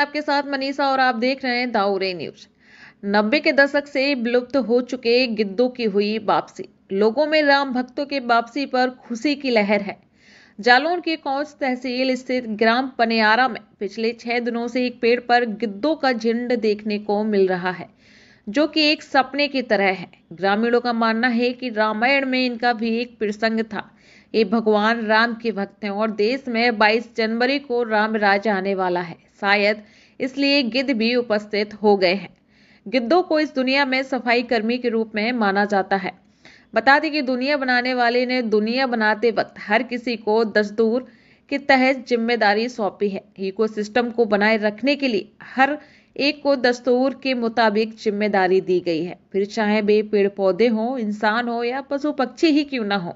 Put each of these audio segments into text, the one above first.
आपके साथ मनीषा और आप देख रहे हैं दाऊरे न्यूज नब्बे के दशक से विलुप्त हो चुके गिद्धों की हुई वापसी लोगों में राम भक्तों के वापसी पर खुशी की लहर है जालौन के कौच तहसील स्थित ग्राम पनियारा में पिछले छह दिनों से एक पेड़ पर गिद्धों का झिंड देखने को मिल रहा है जो कि एक सपने की तरह है ग्रामीणों का मानना है कि रामायण में इनका भी एक प्रसंग था ये भगवान राम के भक्त हैं और देश में 22 जनवरी को राम राज आने वाला है शायद इसलिए गिद्ध भी उपस्थित हो गए हैं गिद्धों को इस दुनिया में सफाई कर्मी के रूप में माना जाता है बता दें कि दुनिया बनाने वाले ने दुनिया बनाते वक्त हर किसी को दस्तूर के तहत जिम्मेदारी सौंपी है इकोसिस्टम को बनाए रखने के लिए हर एक को दस्तूर के मुताबिक जिम्मेदारी दी गई है फिर चाहे वे पेड़ पौधे हों इंसान हो या पशु पक्षी ही क्यों ना हो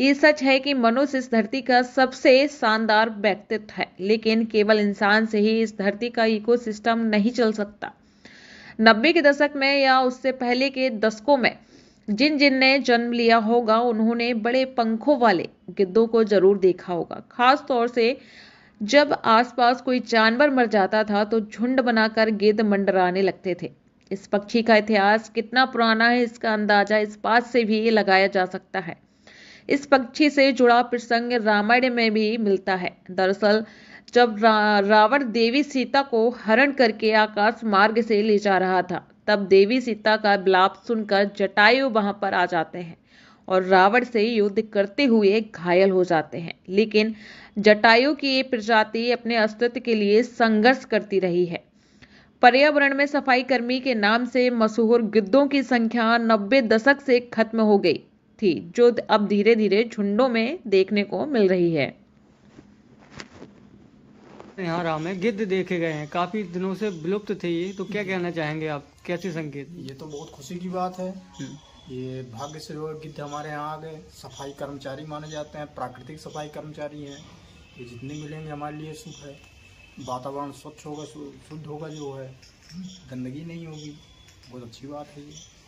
ये सच है कि मनुष्य इस धरती का सबसे शानदार व्यक्तित्व है लेकिन केवल इंसान से ही इस धरती का इकोसिस्टम नहीं चल सकता नब्बे के दशक में या उससे पहले के दशकों में जिन जिन ने जन्म लिया होगा उन्होंने बड़े पंखों वाले गिद्धों को जरूर देखा होगा खास तौर से जब आसपास कोई जानवर मर जाता था तो झुंड बनाकर गिद्ध मंडराने लगते थे इस पक्षी का इतिहास कितना पुराना है इसका अंदाजा इस बात से भी लगाया जा सकता है इस पक्षी से जुड़ा प्रसंग रामायण में भी मिलता है दरअसल जब रा, रावण देवी सीता को हरण करके आकाश मार्ग से ले जा रहा था तब देवी सीता का बिलाप सुनकर जटायु वहां पर आ जाते हैं और रावण से युद्ध करते हुए घायल हो जाते हैं लेकिन जटायु की ये प्रजाति अपने अस्तित्व के लिए संघर्ष करती रही है पर्यावरण में सफाई कर्मी के नाम से मशहूर गिद्धों की संख्या नब्बे दशक से खत्म हो गई थी जो अब धीरे धीरे झुंडों में देखने को मिल रही है यहाँ राम है गिद्ध देखे गए हैं काफी दिनों से विलुप्त थे ये तो क्या कहना चाहेंगे आप कैसे संकेत ये तो बहुत खुशी की बात है हम्म। ये भाग्य से जो गिद्ध हमारे यहाँ आ गए सफाई कर्मचारी माने जाते हैं प्राकृतिक सफाई कर्मचारी हैं ये जितने मिलेंगे हमारे लिए सुख है वातावरण स्वच्छ होगा शुद्ध होगा जो है गंदगी नहीं होगी बहुत अच्छी बात है ये